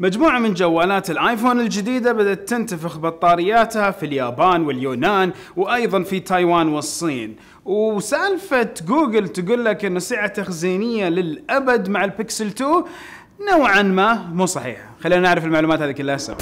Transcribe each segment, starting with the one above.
مجموعة من جوالات الايفون الجديدة بدأت تنتفخ بطارياتها في اليابان واليونان وأيضا في تايوان والصين وسالفة جوجل تقول لك أن سعة تخزينية للأبد مع البيكسل 2 نوعا ما مو صحيحة خلينا نعرف المعلومات هذه كلها سوا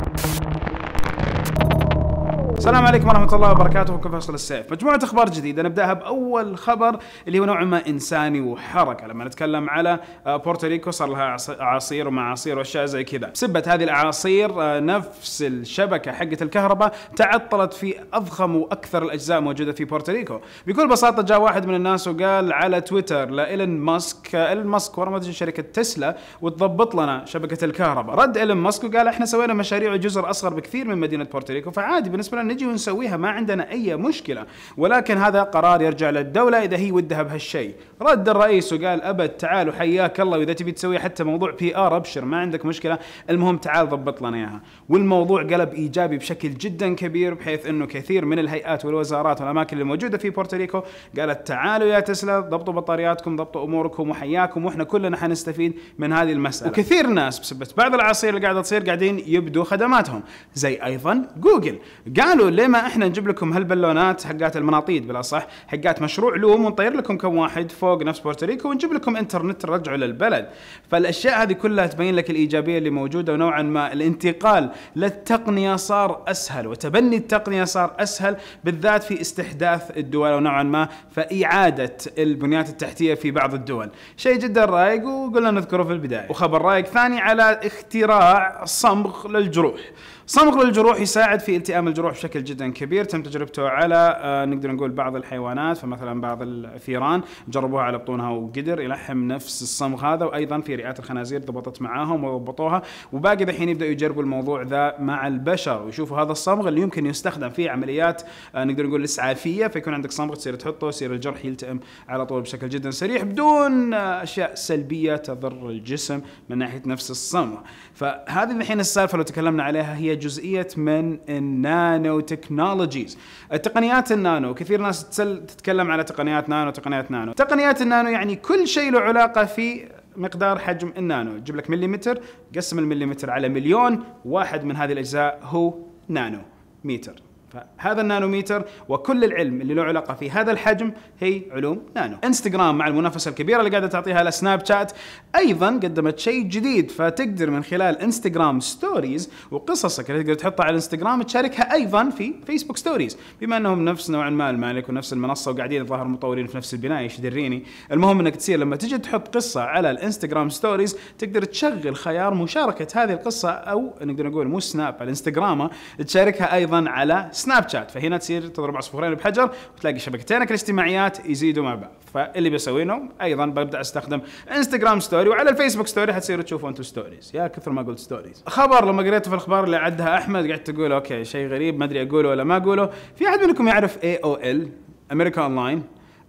السلام عليكم ورحمة الله وبركاته وكم فيصل السيف مجموعة أخبار جديدة نبدأها بأول خبر اللي هو نوع ما إنساني وحركة لما نتكلم على آه، بورتوريكو صار لها أعاصير ومعاصير وأشياء زي كذا سبت هذه الأعاصير آه، نفس الشبكة حقة الكهرباء تعطلت في أضخم وأكثر الأجزاء موجودة في بورتوريكو بكل بساطة جاء واحد من الناس وقال على تويتر لإيلون ماسك آه، إيلون ماسك ورا شركة تسلا وتضبط لنا شبكة الكهرباء رد إيلون ماسك وقال احنا سوينا مشاريع وجزر أصغر بكثير من مدينة بورتوريكو فعادي بالنسبة لنا نجي ونسويها ما عندنا اي مشكله ولكن هذا قرار يرجع للدوله اذا هي ودها بهالشيء رد الرئيس وقال ابد تعال وحياك الله واذا تبي تسوي حتى موضوع بي ار ابشر ما عندك مشكله المهم تعال ضبط لنا اياها والموضوع قلب ايجابي بشكل جدا كبير بحيث انه كثير من الهيئات والوزارات والاماكن اللي موجوده في بورتوريكو قالت تعالوا يا تسلا ضبطوا بطارياتكم ضبطوا اموركم وحياكم واحنا كلنا حنستفيد من هذه المساله وكثير ناس بسبب بعض العصير اللي قاعده تصير قاعدين يبدوا خدماتهم زي ايضا جوجل قال قالوا ليه ما احنا نجيب لكم هالبالونات حقات المناطيد بلا صح حقات مشروع لوم ونطير لكم كم واحد فوق نفس بورتوريكو ونجيب لكم انترنت ترجعوا للبلد فالاشياء هذه كلها تبين لك الايجابيه اللي موجوده ونوعا ما الانتقال للتقنيه صار اسهل وتبني التقنيه صار اسهل بالذات في استحداث الدول ونوعا ما فاعاده البنيات التحتيه في بعض الدول شيء جدا رايق وقلنا نذكره في البدايه وخبر رايق ثاني على اختراع صمغ للجروح صمغ الجروح يساعد في التئام الجروح بشكل جدا كبير تم تجربته على آه، نقدر نقول بعض الحيوانات فمثلا بعض الثيران جربوها على بطونها وقدر يلحم نفس الصمغ هذا وايضا في رئات الخنازير ضبطت معاهم وضبطوها وباقي دحين يبداوا يجربوا الموضوع ذا مع البشر ويشوفوا هذا الصمغ اللي يمكن يستخدم في عمليات آه، نقدر نقول اسعافيه فيكون عندك صمغ تصير تحطه يصير الجرح يلتئم على طول بشكل جدا سريع بدون آه، اشياء سلبيه تضر الجسم من ناحيه نفس الصمغ فهذه الحين السالفه لو تكلمنا عليها هي هي جزئيه من النانو تكنولوجيز تقنيات النانو كثير ناس تتكلم على تقنيات نانو تقنيات نانو تقنيات النانو يعني كل شيء له علاقه في مقدار حجم النانو جيب لك مليمتر قسم المليمتر على مليون واحد من هذه الاجزاء هو نانو متر فهذا النانوميتر وكل العلم اللي له علاقه في هذا الحجم هي علوم نانو انستغرام مع المنافسه الكبيره اللي قاعده تعطيها لسناب شات ايضا قدمت شيء جديد فتقدر من خلال انستغرام ستوريز وقصصك اللي تقدر تحطها على الانستغرام تشاركها ايضا في فيسبوك ستوريز بما انهم نفس نوعا ما المالك ونفس المنصه وقاعدين الظاهر مطورين في نفس البنايه ايش دريني المهم انك تصير لما تجي تحط قصه على الانستغرام ستوريز تقدر تشغل خيار مشاركه هذه القصه او نقدر نقول مو سناب على انستغرامه تشاركها ايضا على سناب سناب شات فهنا تصير تضرب عصفورين بحجر وتلاقي شبكتينك الاجتماعيات يزيدوا مع بعض فاللي بسوينه ايضا ببدا استخدم انستغرام ستوري وعلى الفيسبوك ستوري حتصيروا تشوفوا انتم ستوريز يا كثر ما قلت ستوريز خبر لما قريته في الاخبار اللي عدها احمد قعدت تقول اوكي شيء غريب ما ادري اقوله ولا ما اقوله في احد منكم يعرف اي او ال امريكا اونلاين لاين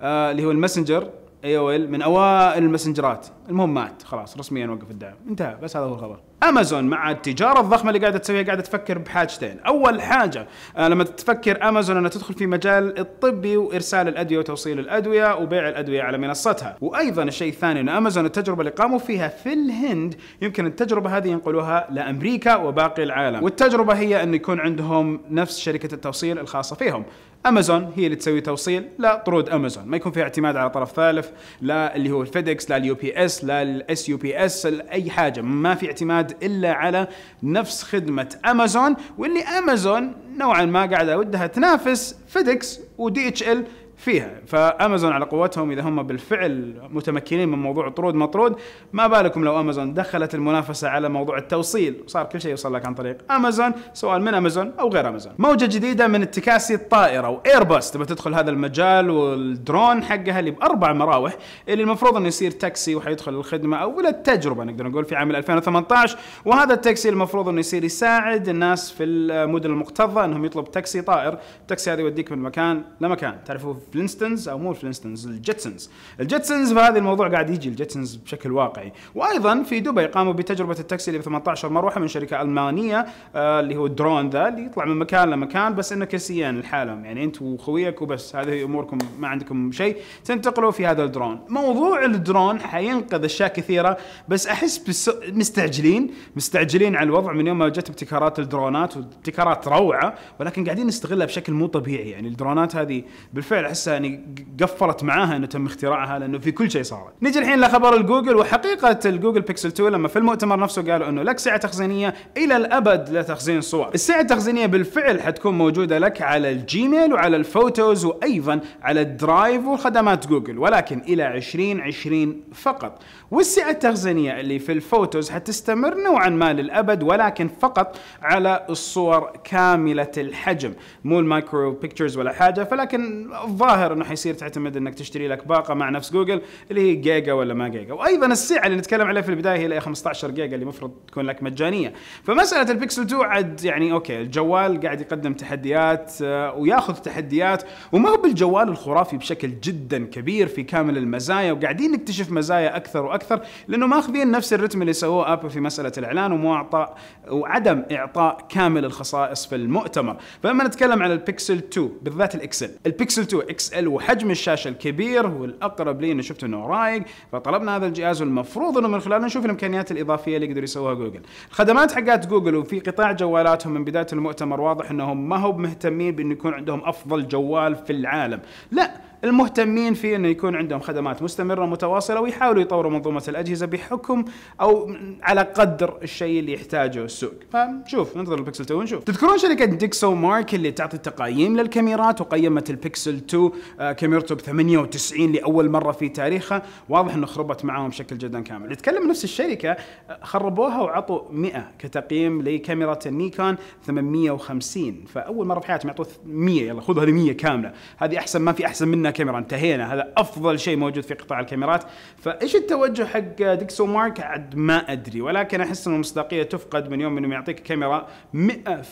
اللي هو الماسنجر اي او ال من اوائل المسنجرات المهم مات خلاص رسميا وقف الدعم انتهى بس هذا هو الخبر امازون مع التجاره الضخمه اللي قاعده تسويها قاعده تفكر بحاجتين اول حاجه آه، لما تفكر امازون انها تدخل في مجال الطبي وارسال الادويه وتوصيل الادويه وبيع الادويه على منصتها وايضا الشيء الثاني ان امازون التجربه اللي قاموا فيها في الهند يمكن التجربه هذه ينقلوها لامريكا وباقي العالم والتجربه هي انه يكون عندهم نفس شركه التوصيل الخاصه فيهم امازون هي اللي تسوي توصيل لطرود امازون ما يكون فيها اعتماد على طرف ثالث لا اللي هو الفيدكس لا اليو بي اس اس الاس يو بي اس اي حاجه ما في اعتماد الا على نفس خدمه امازون واللي امازون نوعا ما قاعده ودها تنافس فيدكس ودي اتش ال فيها فامازون على قوتهم اذا هم بالفعل متمكنين من موضوع طرود مطرود ما بالكم لو امازون دخلت المنافسه على موضوع التوصيل وصار كل شيء يوصل لك عن طريق امازون سواء من امازون او غير امازون موجه جديده من التكاسي الطائره وايرباص تبى تدخل هذا المجال والدرون حقها اللي باربع مراوح اللي المفروض انه يصير تاكسي وحيدخل الخدمه او للتجربه نقدر نقول في عام 2018 وهذا التاكسي المفروض انه يصير يساعد الناس في المدن المكتظه انهم يطلب تاكسي طائر التاكسي هذا يوديك من مكان لمكان تعرفوا الفلينستونز او مو الفلينستونز الجيتسونز الجيتسونز فهذا الموضوع قاعد يجي الجيتسونز بشكل واقعي وايضا في دبي قاموا بتجربه التاكسي اللي ب 18 مروحه من شركه المانيه آه اللي هو الدرون ذا اللي يطلع من مكان لمكان بس انه كرسيين لحالهم يعني انت وخويك وبس هذه اموركم ما عندكم شيء تنتقلوا في هذا الدرون موضوع الدرون حينقذ اشياء كثيره بس احس بس مستعجلين مستعجلين على الوضع من يوم ما جت ابتكارات الدرونات وابتكارات روعه ولكن قاعدين نستغلها بشكل مو طبيعي يعني الدرونات هذه بالفعل احس احسها يعني قفلت معاها انه تم اختراعها لانه في كل شيء صارت. نجي الحين لخبر الجوجل وحقيقه الجوجل بيكسل 2 لما في المؤتمر نفسه قالوا انه لك سعه تخزينيه الى الابد لتخزين صور. السعه التخزينيه بالفعل حتكون موجوده لك على الجيميل وعلى الفوتوز وايضا على الدرايف وخدمات جوجل ولكن الى 2020 فقط. والسعه التخزينيه اللي في الفوتوز حتستمر نوعا ما للابد ولكن فقط على الصور كامله الحجم مو المايكرو بيكتشرز ولا حاجه فلكن الظاهر انه حيصير تعتمد انك تشتري لك باقه مع نفس جوجل اللي هي جيجا ولا ما جيجا وايضا السعه اللي نتكلم عليها في البدايه هي 15 جيجا اللي المفروض تكون لك مجانيه فمساله البيكسل 2 عد يعني اوكي الجوال قاعد يقدم تحديات آه، وياخذ تحديات وما هو بالجوال الخرافي بشكل جدا كبير في كامل المزايا وقاعدين نكتشف مزايا اكثر واكثر لانه ماخذين نفس الرتم اللي سووه ابل في مساله الاعلان ومعطى وعدم اعطاء كامل الخصائص في المؤتمر فلما نتكلم على البيكسل 2 بالذات الاكسل البيكسل 2 اكس ال وحجم الشاشه الكبير والاقرب لي انه شفت انه رايق فطلبنا هذا الجهاز والمفروض انه من خلاله نشوف الامكانيات الاضافيه اللي يقدر يسويها جوجل الخدمات حقت جوجل وفي قطاع جوالاتهم من بدايه المؤتمر واضح انهم ما هم مهتمين بانه يكون عندهم افضل جوال في العالم لا المهتمين في انه يكون عندهم خدمات مستمره متواصله ويحاولوا يطوروا منظومه الاجهزه بحكم او على قدر الشيء اللي يحتاجه السوق فنشوف ننتظر البكسل 2 ونشوف تذكرون شركه ديكسو مارك اللي تعطي تقييم للكاميرات وقيمت البكسل 2 كاميرته ب 98 لاول مره في تاريخها واضح انه خربت معاهم بشكل جدا كامل نتكلم نفس الشركه آه، خربوها وعطوا 100 كتقييم لكاميرا النيكون 850 فاول مره في حياتهم يعطوا 100 يلا خذوا هذه 100 كامله هذه احسن ما في احسن منها الكاميرا انتهينا هذا افضل شيء موجود في قطاع الكاميرات فايش التوجه حق ديكسو مارك عد ما ادري ولكن احس ان المصداقيه تفقد من يوم انه يعطيك كاميرا 100%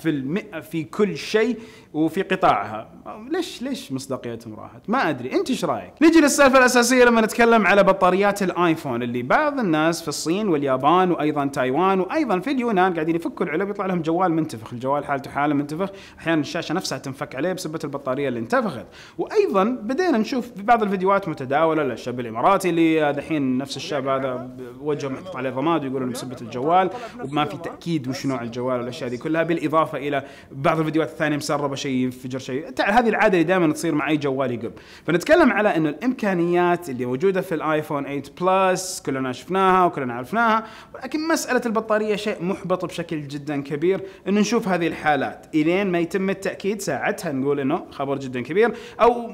في, في كل شيء وفي قطاعها ليش ليش مصداقيتهم راحت ما ادري انت ايش رايك نجي للسالفه الاساسيه لما نتكلم على بطاريات الايفون اللي بعض الناس في الصين واليابان وايضا تايوان وايضا في اليونان قاعدين يفكوا العلب يطلع لهم جوال منتفخ الجوال حالته حاله منتفخ احيانا الشاشه نفسها تنفك عليه بسبب البطاريه اللي انتفخت وايضا بدأ بدينا نشوف في بعض الفيديوهات متداوله للشاب الاماراتي اللي دحين نفس الشاب هذا وجهه محطوط عليه ضماد ويقول انه بسبه الجوال وما في تاكيد وش نوع الجوال والاشياء دي كلها بالاضافه الى بعض الفيديوهات الثانيه مسربه شيء ينفجر شيء هذه العاده اللي دائما تصير مع اي جوال يقب فنتكلم على انه الامكانيات اللي موجوده في الايفون 8 بلس كلنا شفناها وكلنا عرفناها ولكن مساله البطاريه شيء محبط بشكل جدا كبير انه نشوف هذه الحالات الين ما يتم التاكيد ساعتها نقول انه خبر جدا كبير او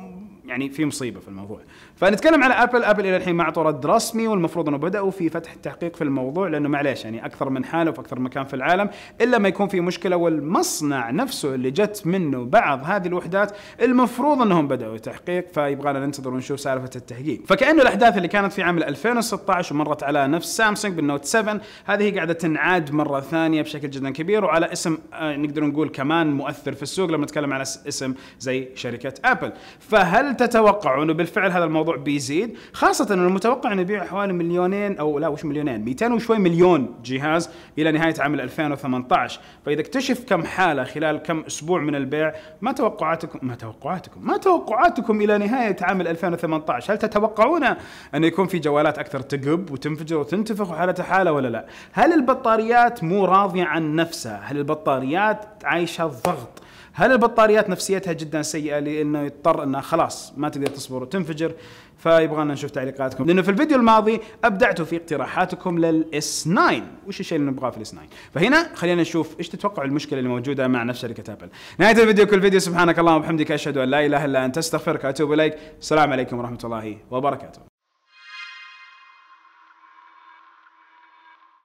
يعني في مصيبه في الموضوع فنتكلم على ابل ابل الى الحين ما اعطوا رد رسمي والمفروض انه بداوا في فتح التحقيق في الموضوع لانه معليش يعني اكثر من حاله في اكثر مكان في العالم الا ما يكون في مشكله والمصنع نفسه اللي جت منه بعض هذه الوحدات المفروض انهم بداوا تحقيق فيبغانا ننتظر ونشوف سالفه التحقيق فكانه الاحداث اللي كانت في عام 2016 ومرت على نفس سامسونج بالنوت 7 هذه قاعده تنعاد مره ثانيه بشكل جدا كبير وعلى اسم آه، نقدر نقول كمان مؤثر في السوق لما نتكلم على اسم زي شركه ابل فهل تتوقع انه بالفعل هذا الموضوع بيزيد خاصه انه المتوقع انه يبيع حوالي مليونين او لا وش مليونين 200 وشوي مليون جهاز الى نهايه عام 2018 فاذا اكتشف كم حاله خلال كم اسبوع من البيع ما توقعاتكم ما توقعاتكم ما توقعاتكم الى نهايه عام 2018 هل تتوقعون انه يكون في جوالات اكثر تقب وتنفجر وتنتفخ وحالتها حاله ولا لا هل البطاريات مو راضيه عن نفسها هل البطاريات عايشه ضغط هل البطاريات نفسيتها جدا سيئه لانه يضطر انه خلاص ما تقدر تصبر وتنفجر فيبغانا نشوف تعليقاتكم لانه في الفيديو الماضي ابدعتوا في اقتراحاتكم للاس 9 وش الشيء اللي نبغاه في الاس 9 فهنا خلينا نشوف ايش تتوقعوا المشكله اللي موجوده مع نفس شركه ابل نهايه الفيديو كل فيديو سبحانك اللهم وبحمدك اشهد ان لا اله الا انت استغفرك واتوب اليك السلام عليكم ورحمه الله وبركاته